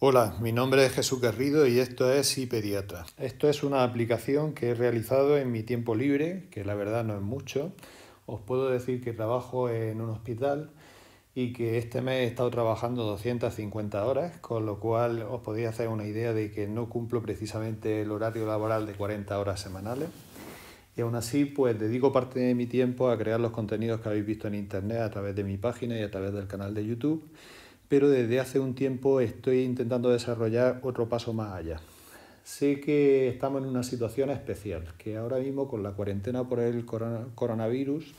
Hola, mi nombre es Jesús Garrido y esto es iPediatra. Esto es una aplicación que he realizado en mi tiempo libre, que la verdad no es mucho. Os puedo decir que trabajo en un hospital y que este mes he estado trabajando 250 horas, con lo cual os podéis hacer una idea de que no cumplo precisamente el horario laboral de 40 horas semanales. Y aún así, pues dedico parte de mi tiempo a crear los contenidos que habéis visto en internet a través de mi página y a través del canal de YouTube pero desde hace un tiempo estoy intentando desarrollar otro paso más allá. Sé que estamos en una situación especial, que ahora mismo con la cuarentena por el coronavirus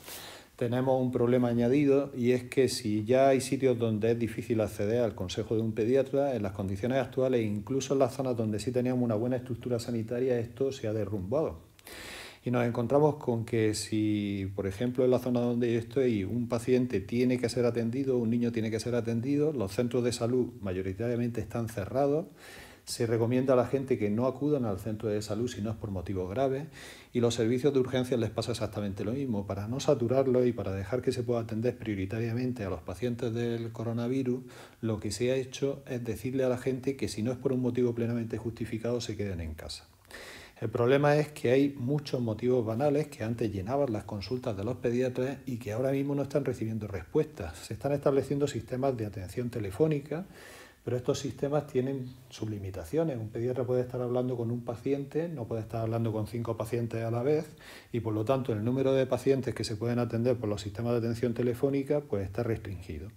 tenemos un problema añadido y es que si ya hay sitios donde es difícil acceder al consejo de un pediatra, en las condiciones actuales, incluso en las zonas donde sí teníamos una buena estructura sanitaria, esto se ha derrumbado y nos encontramos con que si, por ejemplo, en la zona donde yo estoy, un paciente tiene que ser atendido, un niño tiene que ser atendido, los centros de salud mayoritariamente están cerrados, se recomienda a la gente que no acudan al centro de salud si no es por motivos graves y los servicios de urgencias les pasa exactamente lo mismo. Para no saturarlo y para dejar que se pueda atender prioritariamente a los pacientes del coronavirus, lo que se ha hecho es decirle a la gente que si no es por un motivo plenamente justificado se queden en casa. El problema es que hay muchos motivos banales que antes llenaban las consultas de los pediatras y que ahora mismo no están recibiendo respuestas. Se están estableciendo sistemas de atención telefónica, pero estos sistemas tienen sus limitaciones. Un pediatra puede estar hablando con un paciente, no puede estar hablando con cinco pacientes a la vez y por lo tanto el número de pacientes que se pueden atender por los sistemas de atención telefónica pues, está restringido.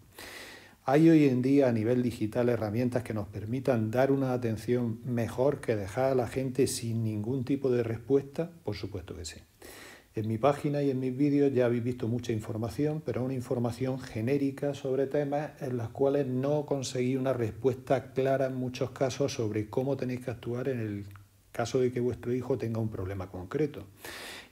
Hay hoy en día a nivel digital herramientas que nos permitan dar una atención mejor que dejar a la gente sin ningún tipo de respuesta, por supuesto que sí. En mi página y en mis vídeos ya habéis visto mucha información, pero una información genérica sobre temas en los cuales no conseguí una respuesta clara en muchos casos sobre cómo tenéis que actuar en el caso de que vuestro hijo tenga un problema concreto.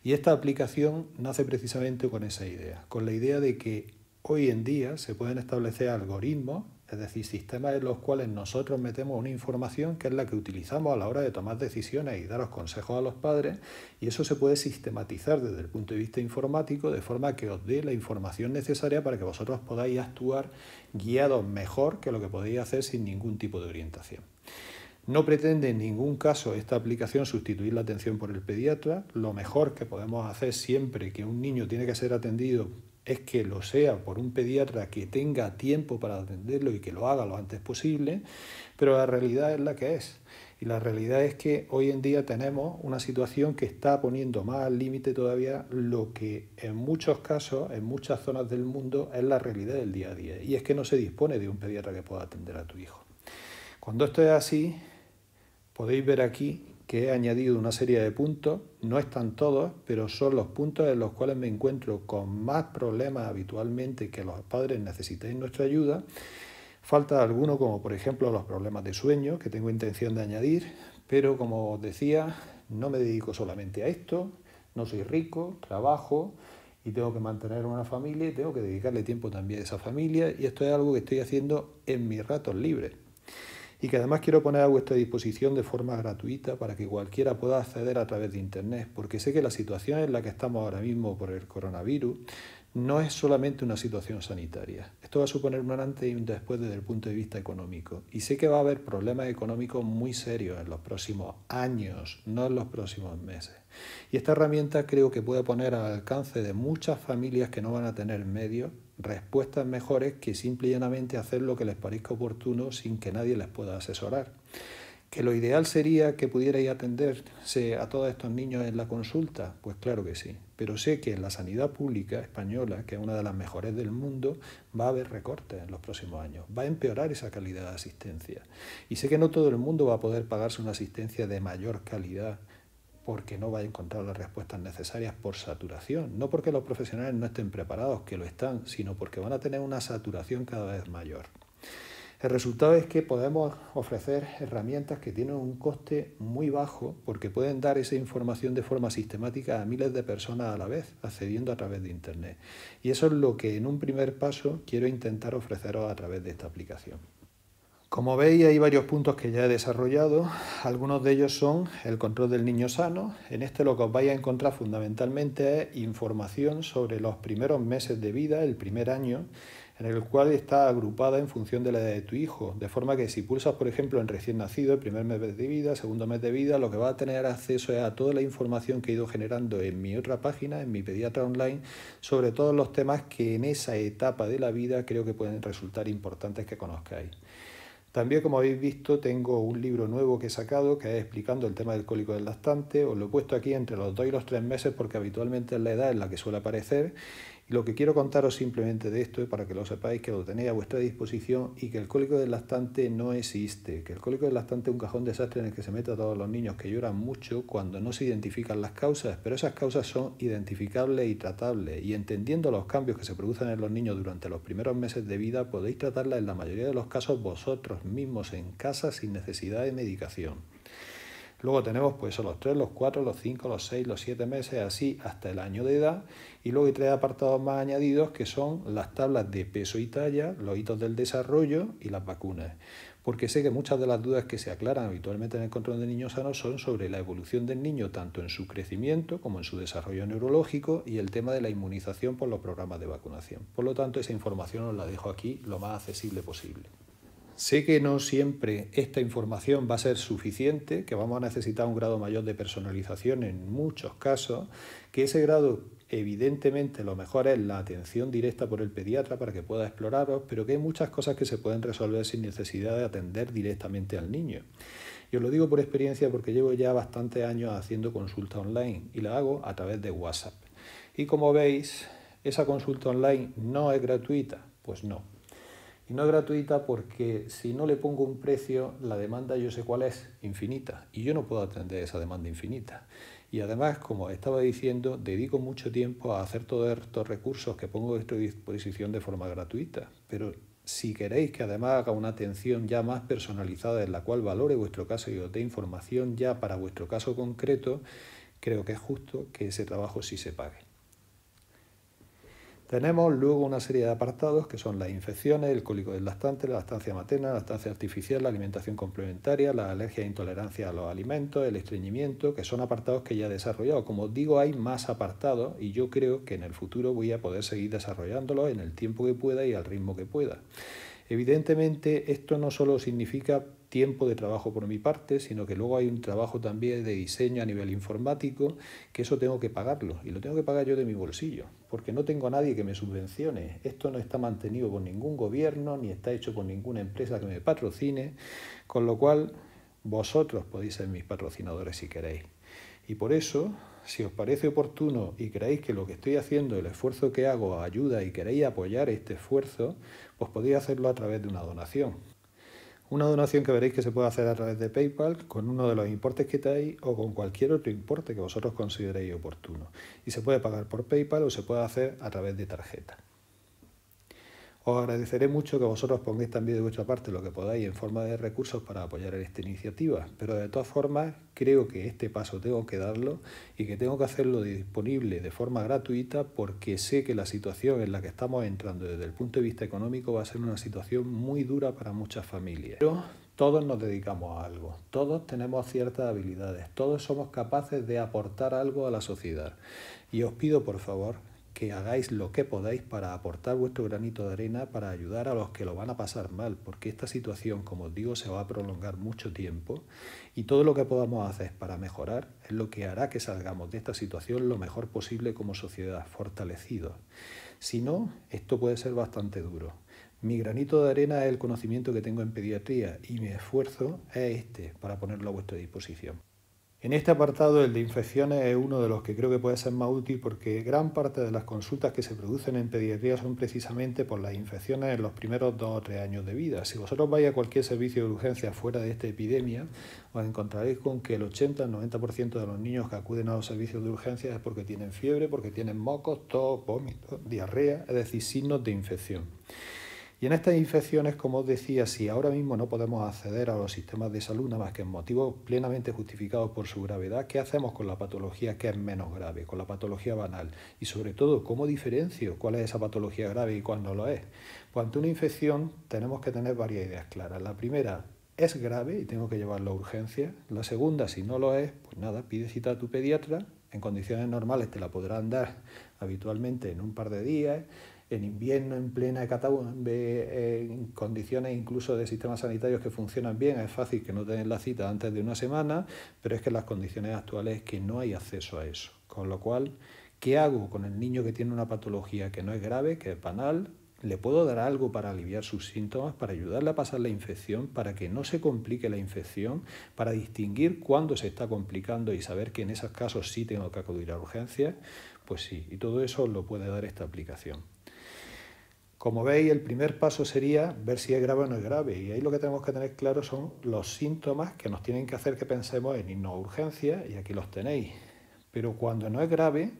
Y esta aplicación nace precisamente con esa idea, con la idea de que Hoy en día se pueden establecer algoritmos, es decir, sistemas en los cuales nosotros metemos una información que es la que utilizamos a la hora de tomar decisiones y daros consejos a los padres, y eso se puede sistematizar desde el punto de vista informático de forma que os dé la información necesaria para que vosotros podáis actuar guiados mejor que lo que podéis hacer sin ningún tipo de orientación. No pretende en ningún caso esta aplicación sustituir la atención por el pediatra. Lo mejor que podemos hacer siempre que un niño tiene que ser atendido es que lo sea por un pediatra que tenga tiempo para atenderlo y que lo haga lo antes posible, pero la realidad es la que es. Y la realidad es que hoy en día tenemos una situación que está poniendo más al límite todavía lo que en muchos casos, en muchas zonas del mundo, es la realidad del día a día. Y es que no se dispone de un pediatra que pueda atender a tu hijo. Cuando esto es así, podéis ver aquí que he añadido una serie de puntos, no están todos, pero son los puntos en los cuales me encuentro con más problemas habitualmente que los padres necesitáis nuestra ayuda. Falta alguno como por ejemplo los problemas de sueño que tengo intención de añadir, pero como os decía, no me dedico solamente a esto, no soy rico, trabajo y tengo que mantener una familia y tengo que dedicarle tiempo también a esa familia y esto es algo que estoy haciendo en mis ratos libres y que además quiero poner a vuestra disposición de forma gratuita para que cualquiera pueda acceder a través de Internet, porque sé que la situación en la que estamos ahora mismo por el coronavirus no es solamente una situación sanitaria. Esto va a suponer un antes y un después desde el punto de vista económico. Y sé que va a haber problemas económicos muy serios en los próximos años, no en los próximos meses. Y esta herramienta creo que puede poner al alcance de muchas familias que no van a tener medios respuestas mejores que simple y llanamente hacer lo que les parezca oportuno sin que nadie les pueda asesorar. ¿Que lo ideal sería que pudierais atenderse a todos estos niños en la consulta? Pues claro que sí, pero sé que en la sanidad pública española, que es una de las mejores del mundo, va a haber recortes en los próximos años, va a empeorar esa calidad de asistencia. Y sé que no todo el mundo va a poder pagarse una asistencia de mayor calidad porque no va a encontrar las respuestas necesarias por saturación, no porque los profesionales no estén preparados, que lo están, sino porque van a tener una saturación cada vez mayor. El resultado es que podemos ofrecer herramientas que tienen un coste muy bajo porque pueden dar esa información de forma sistemática a miles de personas a la vez, accediendo a través de Internet. Y eso es lo que en un primer paso quiero intentar ofreceros a través de esta aplicación. Como veis hay varios puntos que ya he desarrollado, algunos de ellos son el control del niño sano, en este lo que os vais a encontrar fundamentalmente es información sobre los primeros meses de vida, el primer año, en el cual está agrupada en función de la edad de tu hijo, de forma que si pulsas, por ejemplo, en recién nacido, el primer mes de vida, segundo mes de vida, lo que va a tener acceso es a toda la información que he ido generando en mi otra página, en mi pediatra online, sobre todos los temas que en esa etapa de la vida creo que pueden resultar importantes que conozcáis. También, como habéis visto, tengo un libro nuevo que he sacado que es explicando el tema del cólico del lactante. Os lo he puesto aquí entre los dos y los tres meses porque habitualmente es la edad en la que suele aparecer lo que quiero contaros simplemente de esto es para que lo sepáis, que lo tenéis a vuestra disposición y que el cólico del lactante no existe, que el cólico del lactante es un cajón desastre en el que se meten todos los niños que lloran mucho cuando no se identifican las causas, pero esas causas son identificables y tratables y entendiendo los cambios que se producen en los niños durante los primeros meses de vida podéis tratarlas en la mayoría de los casos vosotros mismos en casa sin necesidad de medicación. Luego tenemos pues los 3, los 4, los 5, los 6, los 7 meses, así hasta el año de edad. Y luego hay tres apartados más añadidos que son las tablas de peso y talla, los hitos del desarrollo y las vacunas. Porque sé que muchas de las dudas que se aclaran habitualmente en el control de niños sanos son sobre la evolución del niño tanto en su crecimiento como en su desarrollo neurológico y el tema de la inmunización por los programas de vacunación. Por lo tanto, esa información os la dejo aquí lo más accesible posible. Sé que no siempre esta información va a ser suficiente, que vamos a necesitar un grado mayor de personalización en muchos casos, que ese grado evidentemente lo mejor es la atención directa por el pediatra para que pueda exploraros, pero que hay muchas cosas que se pueden resolver sin necesidad de atender directamente al niño. Yo lo digo por experiencia porque llevo ya bastantes años haciendo consulta online y la hago a través de WhatsApp. Y como veis, esa consulta online no es gratuita, pues no, y no es gratuita porque si no le pongo un precio, la demanda yo sé cuál es, infinita. Y yo no puedo atender esa demanda infinita. Y además, como estaba diciendo, dedico mucho tiempo a hacer todos estos recursos que pongo a vuestra disposición de forma gratuita. Pero si queréis que además haga una atención ya más personalizada en la cual valore vuestro caso y os dé información ya para vuestro caso concreto, creo que es justo que ese trabajo sí se pague. Tenemos luego una serie de apartados que son las infecciones, el cólico del lactante, la lactancia materna, la lactancia artificial, la alimentación complementaria, la alergia e intolerancia a los alimentos, el estreñimiento, que son apartados que ya he desarrollado. Como digo, hay más apartados y yo creo que en el futuro voy a poder seguir desarrollándolos en el tiempo que pueda y al ritmo que pueda. Evidentemente, esto no solo significa tiempo de trabajo por mi parte, sino que luego hay un trabajo también de diseño a nivel informático, que eso tengo que pagarlo, y lo tengo que pagar yo de mi bolsillo, porque no tengo a nadie que me subvencione. Esto no está mantenido por ningún gobierno, ni está hecho por ninguna empresa que me patrocine, con lo cual vosotros podéis ser mis patrocinadores si queréis. Y por eso, si os parece oportuno y creéis que lo que estoy haciendo, el esfuerzo que hago ayuda y queréis apoyar este esfuerzo, pues podéis hacerlo a través de una donación. Una donación que veréis que se puede hacer a través de PayPal con uno de los importes que tenéis o con cualquier otro importe que vosotros consideréis oportuno. Y se puede pagar por PayPal o se puede hacer a través de tarjeta. Os agradeceré mucho que vosotros pongáis también de vuestra parte lo que podáis en forma de recursos para apoyar esta iniciativa, pero de todas formas creo que este paso tengo que darlo y que tengo que hacerlo disponible de forma gratuita porque sé que la situación en la que estamos entrando desde el punto de vista económico va a ser una situación muy dura para muchas familias. Pero todos nos dedicamos a algo, todos tenemos ciertas habilidades, todos somos capaces de aportar algo a la sociedad. Y os pido por favor que hagáis lo que podáis para aportar vuestro granito de arena para ayudar a los que lo van a pasar mal, porque esta situación, como os digo, se va a prolongar mucho tiempo y todo lo que podamos hacer para mejorar es lo que hará que salgamos de esta situación lo mejor posible como sociedad, fortalecidos. Si no, esto puede ser bastante duro. Mi granito de arena es el conocimiento que tengo en pediatría y mi esfuerzo es este para ponerlo a vuestra disposición. En este apartado, el de infecciones es uno de los que creo que puede ser más útil porque gran parte de las consultas que se producen en pediatría son precisamente por las infecciones en los primeros dos o tres años de vida. Si vosotros vais a cualquier servicio de urgencia fuera de esta epidemia, os encontraréis con que el 80-90% de los niños que acuden a los servicios de urgencia es porque tienen fiebre, porque tienen mocos, tos, vómitos, diarrea, es decir, signos de infección. Y en estas infecciones, como os decía, si ahora mismo no podemos acceder a los sistemas de salud nada más que en motivos plenamente justificados por su gravedad, ¿qué hacemos con la patología que es menos grave, con la patología banal? Y sobre todo, ¿cómo diferencio cuál es esa patología grave y cuál no lo es? Cuanto pues una infección tenemos que tener varias ideas claras. La primera, es grave y tengo que llevarlo a urgencia. La segunda, si no lo es, pues nada, pide cita a tu pediatra. En condiciones normales te la podrán dar habitualmente en un par de días, en invierno, en plena catástrofe, en condiciones incluso de sistemas sanitarios que funcionan bien, es fácil que no tengan la cita antes de una semana, pero es que las condiciones actuales es que no hay acceso a eso. Con lo cual, ¿qué hago con el niño que tiene una patología que no es grave, que es banal? ¿Le puedo dar algo para aliviar sus síntomas, para ayudarle a pasar la infección, para que no se complique la infección, para distinguir cuándo se está complicando y saber que en esos casos sí tengo que acudir a urgencias? Pues sí, y todo eso lo puede dar esta aplicación. Como veis, el primer paso sería ver si es grave o no es grave. Y ahí lo que tenemos que tener claro son los síntomas que nos tienen que hacer que pensemos en irnos urgencia, y aquí los tenéis. Pero cuando no es grave,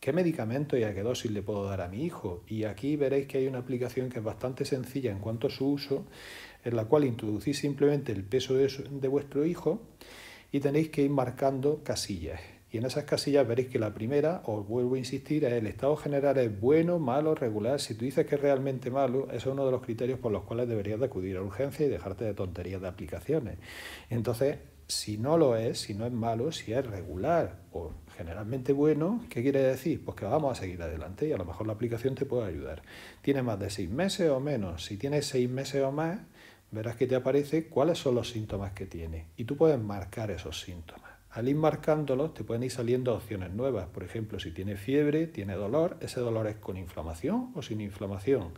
¿qué medicamento y a qué dosis le puedo dar a mi hijo? Y aquí veréis que hay una aplicación que es bastante sencilla en cuanto a su uso, en la cual introducís simplemente el peso de vuestro hijo y tenéis que ir marcando casillas. Y en esas casillas veréis que la primera, os vuelvo a insistir, es el estado general es bueno, malo, regular. Si tú dices que es realmente malo, eso es uno de los criterios por los cuales deberías de acudir a urgencia y dejarte de tonterías de aplicaciones. Entonces, si no lo es, si no es malo, si es regular o generalmente bueno, ¿qué quiere decir? Pues que vamos a seguir adelante y a lo mejor la aplicación te puede ayudar. Tiene más de seis meses o menos. Si tienes seis meses o más, verás que te aparece cuáles son los síntomas que tiene y tú puedes marcar esos síntomas. Al ir marcándolos te pueden ir saliendo opciones nuevas. Por ejemplo, si tiene fiebre, tiene dolor, ese dolor es con inflamación o sin inflamación.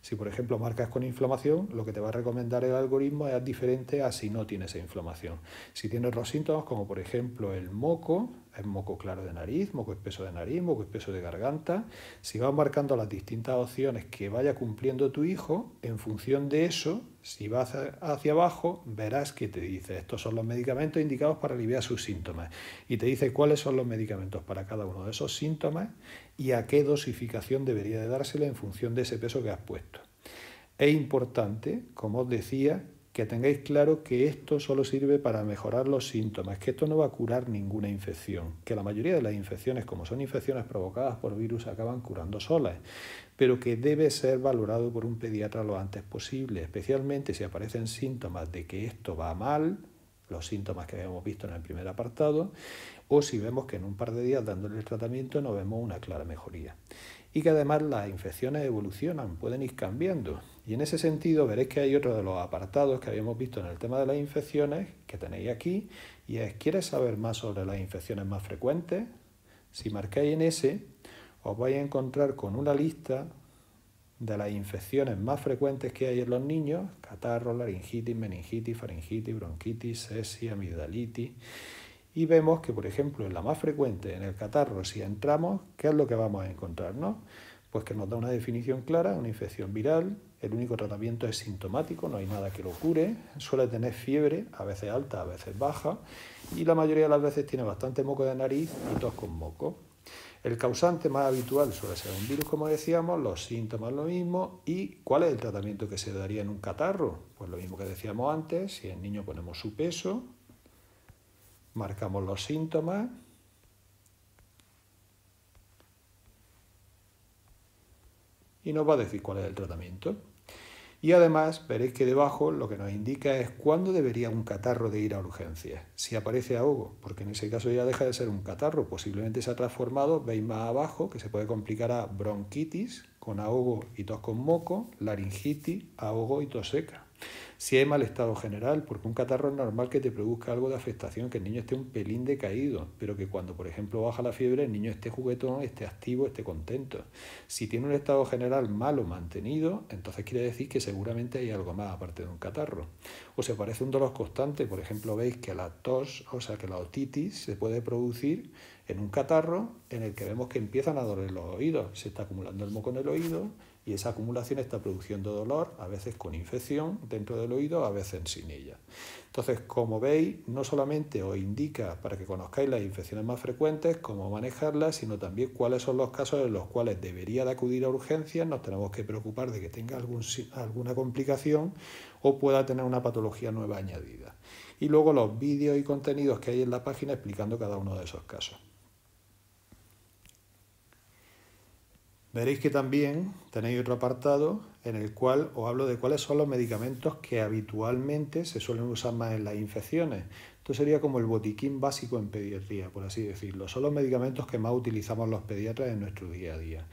Si por ejemplo marcas con inflamación, lo que te va a recomendar el algoritmo es diferente a si no tienes esa inflamación. Si tienes otros síntomas como por ejemplo el moco, es moco claro de nariz, moco espeso de nariz, moco espeso de garganta. Si vas marcando las distintas opciones que vaya cumpliendo tu hijo, en función de eso, si vas hacia abajo, verás que te dice, estos son los medicamentos indicados para aliviar sus síntomas. Y te dice cuáles son los medicamentos para cada uno de esos síntomas y a qué dosificación debería de dársela en función de ese peso que has puesto. Es importante, como os decía, que tengáis claro que esto solo sirve para mejorar los síntomas, que esto no va a curar ninguna infección, que la mayoría de las infecciones, como son infecciones provocadas por virus, acaban curando solas, pero que debe ser valorado por un pediatra lo antes posible, especialmente si aparecen síntomas de que esto va mal, los síntomas que habíamos visto en el primer apartado, o si vemos que en un par de días dándole el tratamiento no vemos una clara mejoría. Y que además las infecciones evolucionan, pueden ir cambiando, y en ese sentido veréis que hay otro de los apartados que habíamos visto en el tema de las infecciones que tenéis aquí y es ¿quieres saber más sobre las infecciones más frecuentes? Si marcáis en ese os vais a encontrar con una lista de las infecciones más frecuentes que hay en los niños, catarro, laringitis, meningitis, faringitis, bronquitis, sesia, amigdalitis. Y vemos que, por ejemplo, en la más frecuente, en el catarro, si entramos, ¿qué es lo que vamos a encontrarnos? Pues que nos da una definición clara, una infección viral, el único tratamiento es sintomático, no hay nada que lo cure. Suele tener fiebre, a veces alta, a veces baja, y la mayoría de las veces tiene bastante moco de nariz y tos con moco. El causante más habitual suele ser un virus, como decíamos, los síntomas lo mismo. ¿Y cuál es el tratamiento que se daría en un catarro? Pues lo mismo que decíamos antes, si el niño ponemos su peso, marcamos los síntomas, y nos va a decir cuál es el tratamiento. Y además veréis que debajo lo que nos indica es cuándo debería un catarro de ir a urgencia, si aparece ahogo, porque en ese caso ya deja de ser un catarro, posiblemente se ha transformado, veis más abajo, que se puede complicar a bronquitis con ahogo y tos con moco, laringitis, ahogo y tos seca. Si hay mal estado general, porque un catarro es normal que te produzca algo de afectación, que el niño esté un pelín decaído, pero que cuando, por ejemplo, baja la fiebre, el niño esté juguetón, esté activo, esté contento. Si tiene un estado general malo mantenido, entonces quiere decir que seguramente hay algo más aparte de un catarro. O se parece un dolor constante, por ejemplo, veis que la tos, o sea, que la otitis se puede producir en un catarro en el que vemos que empiezan a doler los oídos, se está acumulando el moco en el oído, y esa acumulación está produciendo dolor, a veces con infección dentro del oído, a veces sin ella. Entonces, como veis, no solamente os indica para que conozcáis las infecciones más frecuentes, cómo manejarlas, sino también cuáles son los casos en los cuales debería de acudir a urgencias, nos tenemos que preocupar de que tenga alguna complicación o pueda tener una patología nueva añadida. Y luego los vídeos y contenidos que hay en la página explicando cada uno de esos casos. Veréis que también tenéis otro apartado en el cual os hablo de cuáles son los medicamentos que habitualmente se suelen usar más en las infecciones. Esto sería como el botiquín básico en pediatría, por así decirlo. Son los medicamentos que más utilizamos los pediatras en nuestro día a día.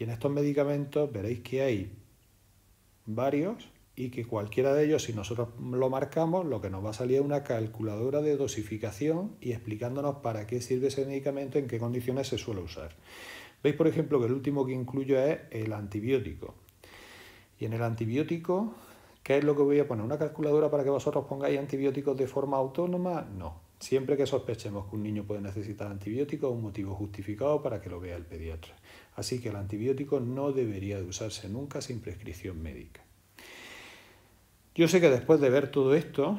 Y en estos medicamentos veréis que hay varios y que cualquiera de ellos, si nosotros lo marcamos, lo que nos va a salir es una calculadora de dosificación y explicándonos para qué sirve ese medicamento, en qué condiciones se suele usar. Veis, por ejemplo, que el último que incluyo es el antibiótico. Y en el antibiótico, ¿qué es lo que voy a poner? ¿Una calculadora para que vosotros pongáis antibióticos de forma autónoma? No. Siempre que sospechemos que un niño puede necesitar antibióticos, un motivo justificado para que lo vea el pediatra. Así que el antibiótico no debería de usarse nunca sin prescripción médica. Yo sé que después de ver todo esto,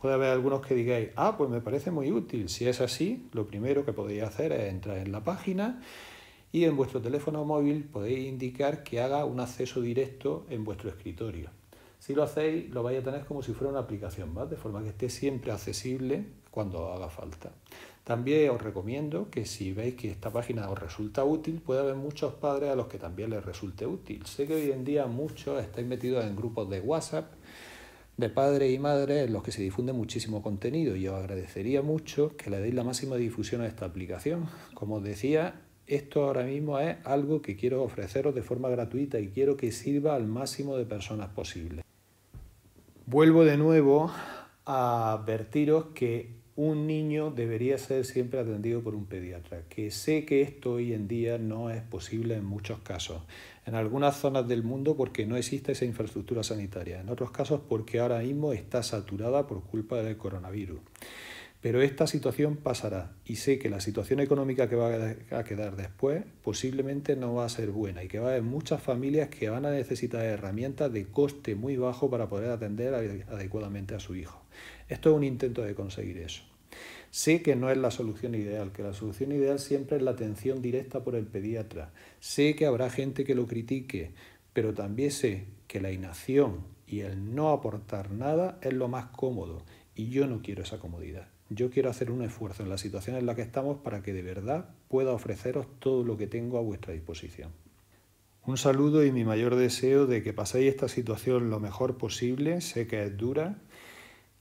puede haber algunos que digáis, ah, pues me parece muy útil. Si es así, lo primero que podéis hacer es entrar en la página y en vuestro teléfono móvil podéis indicar que haga un acceso directo en vuestro escritorio. Si lo hacéis, lo vais a tener como si fuera una aplicación más, de forma que esté siempre accesible cuando haga falta. También os recomiendo que si veis que esta página os resulta útil, puede haber muchos padres a los que también les resulte útil. Sé que hoy en día muchos estáis metidos en grupos de WhatsApp de padres y madres en los que se difunde muchísimo contenido y os agradecería mucho que le deis la máxima difusión a esta aplicación. Como os decía, esto ahora mismo es algo que quiero ofreceros de forma gratuita y quiero que sirva al máximo de personas posible. Vuelvo de nuevo a advertiros que un niño debería ser siempre atendido por un pediatra, que sé que esto hoy en día no es posible en muchos casos, en algunas zonas del mundo porque no existe esa infraestructura sanitaria, en otros casos porque ahora mismo está saturada por culpa del coronavirus. Pero esta situación pasará y sé que la situación económica que va a quedar después posiblemente no va a ser buena y que va a haber muchas familias que van a necesitar herramientas de coste muy bajo para poder atender adecuadamente a su hijo. Esto es un intento de conseguir eso. Sé que no es la solución ideal, que la solución ideal siempre es la atención directa por el pediatra. Sé que habrá gente que lo critique, pero también sé que la inacción y el no aportar nada es lo más cómodo y yo no quiero esa comodidad yo quiero hacer un esfuerzo en la situación en la que estamos para que de verdad pueda ofreceros todo lo que tengo a vuestra disposición. Un saludo y mi mayor deseo de que paséis esta situación lo mejor posible, sé que es dura,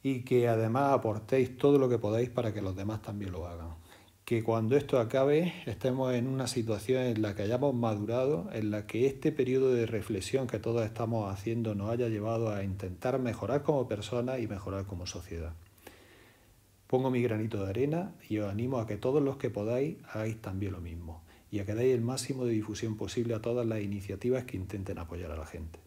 y que además aportéis todo lo que podáis para que los demás también lo hagan. Que cuando esto acabe estemos en una situación en la que hayamos madurado, en la que este periodo de reflexión que todos estamos haciendo nos haya llevado a intentar mejorar como personas y mejorar como sociedad. Pongo mi granito de arena y os animo a que todos los que podáis hagáis también lo mismo y a que dais el máximo de difusión posible a todas las iniciativas que intenten apoyar a la gente.